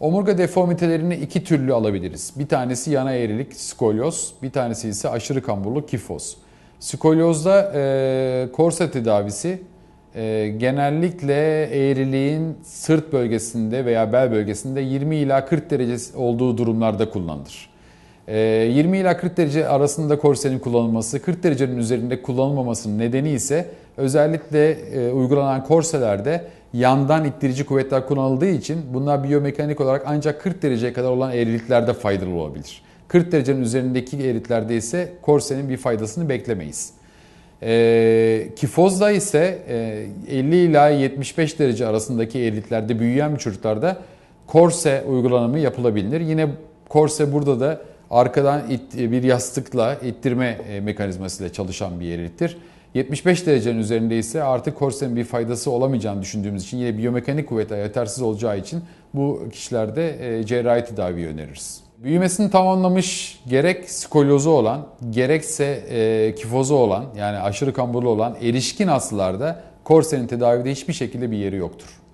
Omurga deformitelerini iki türlü alabiliriz. Bir tanesi yana eğrilik skolyoz, bir tanesi ise aşırı kamburlu kifoz. Skolyozda e, korse tedavisi e, genellikle eğriliğin sırt bölgesinde veya bel bölgesinde 20 ila 40 derece olduğu durumlarda kullanılır. 20 e, ila 40 derece arasında korsenin kullanılması, 40 derecenin üzerinde kullanılmamasının nedeni ise Özellikle e, uygulanan korselerde yandan ittirici kuvvetler kullanıldığı için bunlar biyomekanik olarak ancak 40 dereceye kadar olan eğriliklerde faydalı olabilir. 40 derecenin üzerindeki eğriliklerde ise korsenin bir faydasını beklemeyiz. E, kifozda ise e, 50 ila 75 derece arasındaki eğriliklerde büyüyen bir çocuklarda korse uygulanımı yapılabilir. Yine korse burada da arkadan it, bir yastıkla ittirme e, mekanizmasıyla çalışan bir eğriliktir. 75 derecenin üzerinde ise artık korsenin bir faydası olamayacağını düşündüğümüz için yine biyomekanik kuvvet yetersiz olacağı için bu kişilerde e, cerrahi tedavi öneririz. Büyümesini tamamlamış gerek skolyozu olan gerekse e, kifozu olan yani aşırı kamburlu olan erişkin hastalarda korsenin tedavide hiçbir şekilde bir yeri yoktur.